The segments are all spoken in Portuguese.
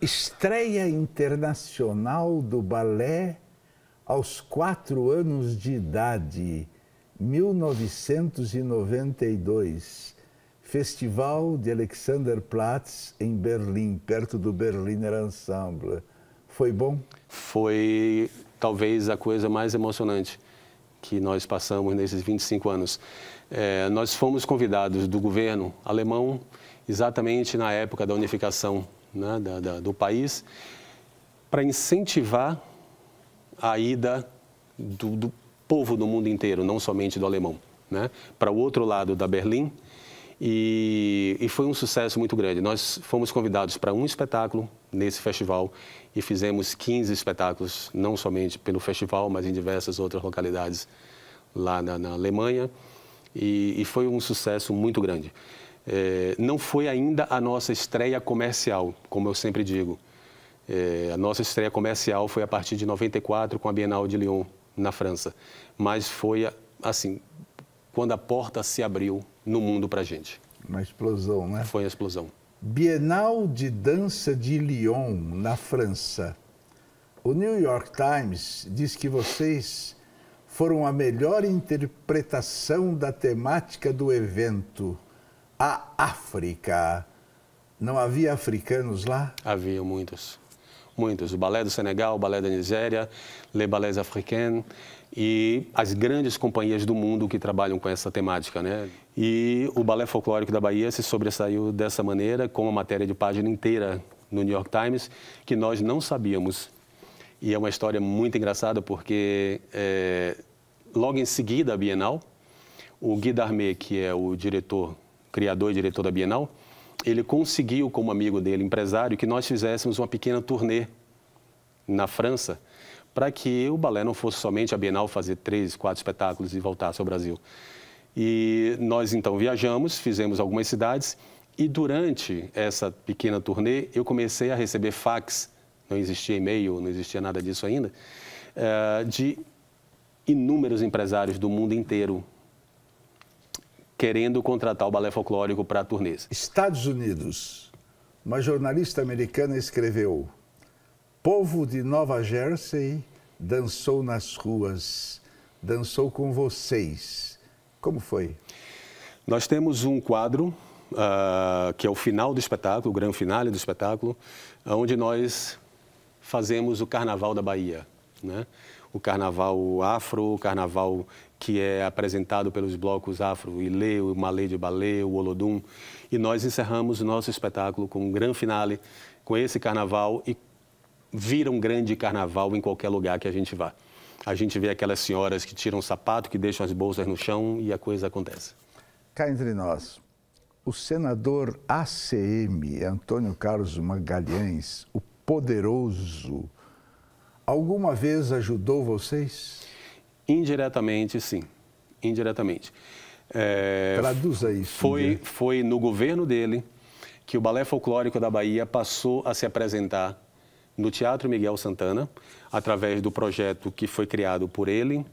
estreia internacional do balé aos quatro anos de idade, 1992, Festival de Alexanderplatz em Berlim, perto do Berliner Ensemble. Foi bom? Foi talvez a coisa mais emocionante que nós passamos nesses 25 anos. É, nós fomos convidados do governo alemão exatamente na época da unificação né, da, da, do país para incentivar a ida do, do, povo do mundo inteiro, não somente do alemão, né, para o outro lado da Berlim. E, e foi um sucesso muito grande. Nós fomos convidados para um espetáculo nesse festival e fizemos 15 espetáculos, não somente pelo festival, mas em diversas outras localidades lá na, na Alemanha. E, e foi um sucesso muito grande. É, não foi ainda a nossa estreia comercial, como eu sempre digo. É, a nossa estreia comercial foi a partir de 94 com a Bienal de Lyon, na França. Mas foi, assim, quando a porta se abriu no mundo para a gente. Uma explosão, né? Foi uma explosão. Bienal de Dança de Lyon, na França. O New York Times diz que vocês foram a melhor interpretação da temática do evento a África. Não havia africanos lá? Havia muitos. Muitos. O balé do Senegal, o balé da Nigéria, le Ballets Africains e as grandes companhias do mundo que trabalham com essa temática, né? E o Balé Folclórico da Bahia se sobressaiu dessa maneira, com uma matéria de página inteira no New York Times, que nós não sabíamos. E é uma história muito engraçada, porque é, logo em seguida a Bienal, o Guy Darmé, que é o diretor criador e diretor da Bienal, ele conseguiu, como amigo dele, empresário, que nós fizéssemos uma pequena turnê na França, para que o balé não fosse somente a Bienal fazer três, quatro espetáculos e voltasse ao Brasil. E nós então viajamos, fizemos algumas cidades e durante essa pequena turnê eu comecei a receber fax, não existia e-mail, não existia nada disso ainda, eh, de inúmeros empresários do mundo inteiro querendo contratar o balé folclórico para turnês. Estados Unidos, uma jornalista americana escreveu: Povo de Nova Jersey dançou nas ruas, dançou com vocês. Como foi? Nós temos um quadro Uh, que é o final do espetáculo, o grande finale do espetáculo, onde nós fazemos o Carnaval da Bahia. Né? o carnaval afro, o carnaval que é apresentado pelos blocos afro Ilê, o Malê de Balê, o Olodum. E nós encerramos o nosso espetáculo com um grande finale, com esse carnaval e vira um grande carnaval em qualquer lugar que a gente vá. A gente vê aquelas senhoras que tiram o sapato, que deixam as bolsas no chão e a coisa acontece. Cá entre nós, o senador ACM, Antônio Carlos Magalhães, o poderoso, alguma vez ajudou vocês? Indiretamente, sim. Indiretamente. É, Traduza isso. Foi, foi no governo dele que o Balé Folclórico da Bahia passou a se apresentar no Teatro Miguel Santana, através do projeto que foi criado por ele,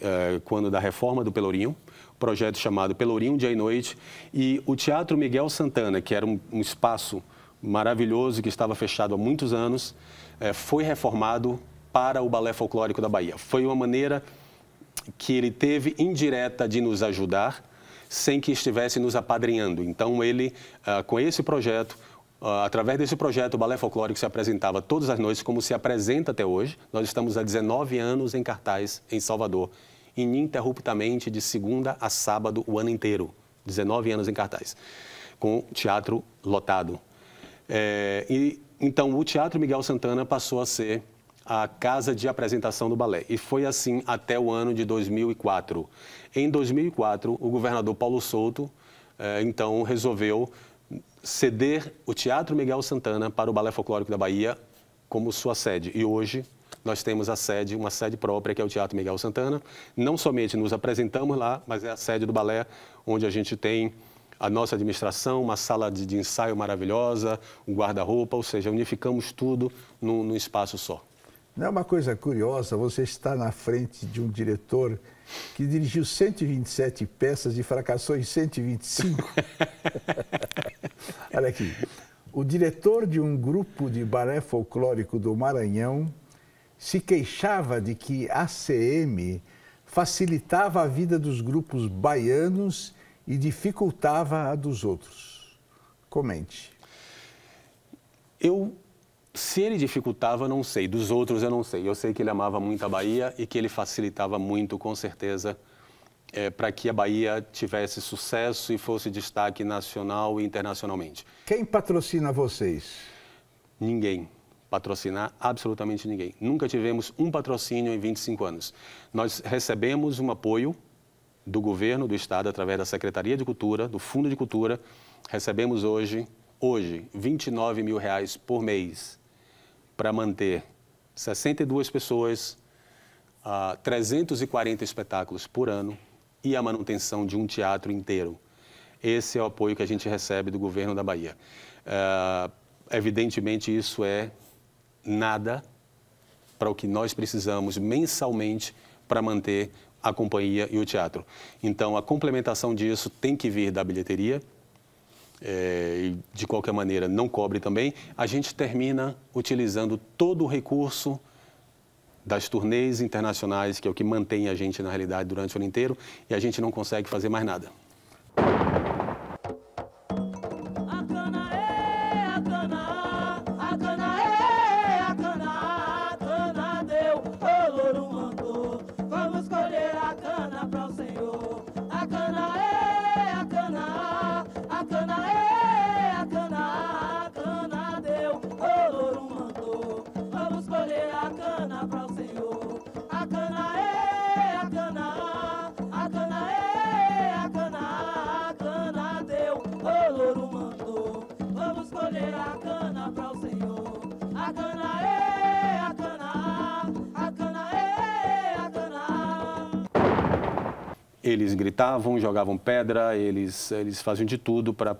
é, quando da reforma do Pelourinho, projeto chamado Pelourinho Dia e Noite, e o Teatro Miguel Santana, que era um, um espaço maravilhoso que estava fechado há muitos anos, é, foi reformado para o Balé Folclórico da Bahia. Foi uma maneira que ele teve indireta de nos ajudar, sem que estivesse nos apadrinhando. Então, ele, ah, com esse projeto, ah, através desse projeto, o Balé Folclórico se apresentava todas as noites, como se apresenta até hoje. Nós estamos há 19 anos em cartaz em Salvador, ininterruptamente, de segunda a sábado, o ano inteiro. 19 anos em cartaz, com teatro lotado. É, e, então, o Teatro Miguel Santana passou a ser a casa de apresentação do balé. E foi assim até o ano de 2004. Em 2004, o governador Paulo Souto, eh, então, resolveu ceder o Teatro Miguel Santana para o Balé Folclórico da Bahia como sua sede. E hoje nós temos a sede, uma sede própria, que é o Teatro Miguel Santana. Não somente nos apresentamos lá, mas é a sede do balé, onde a gente tem a nossa administração, uma sala de, de ensaio maravilhosa, um guarda-roupa, ou seja, unificamos tudo num, num espaço só. Não é uma coisa curiosa você estar na frente de um diretor que dirigiu 127 peças e fracassou em 125? Olha aqui. O diretor de um grupo de balé folclórico do Maranhão se queixava de que a CM facilitava a vida dos grupos baianos e dificultava a dos outros. Comente. Eu se ele dificultava, não sei. Dos outros, eu não sei. Eu sei que ele amava muito a Bahia e que ele facilitava muito, com certeza, é, para que a Bahia tivesse sucesso e fosse destaque nacional e internacionalmente. Quem patrocina vocês? Ninguém. Patrocinar absolutamente ninguém. Nunca tivemos um patrocínio em 25 anos. Nós recebemos um apoio do governo do estado através da Secretaria de Cultura, do Fundo de Cultura. Recebemos hoje, hoje, 29 mil reais por mês para manter 62 pessoas, uh, ah, 340 espetáculos por ano e a manutenção de um teatro inteiro. Esse é o apoio que a gente recebe do governo da Bahia. Uh, evidentemente, isso é nada para o que nós precisamos mensalmente para manter a companhia e o teatro. Então, a complementação disso tem que vir da bilheteria, é, e de qualquer maneira não cobre também, a gente termina utilizando todo o recurso das turnês internacionais, que é o que mantém a gente na realidade durante o ano inteiro, e a gente não consegue fazer mais nada. Eles gritavam, jogavam pedra, eles, eles faziam de tudo para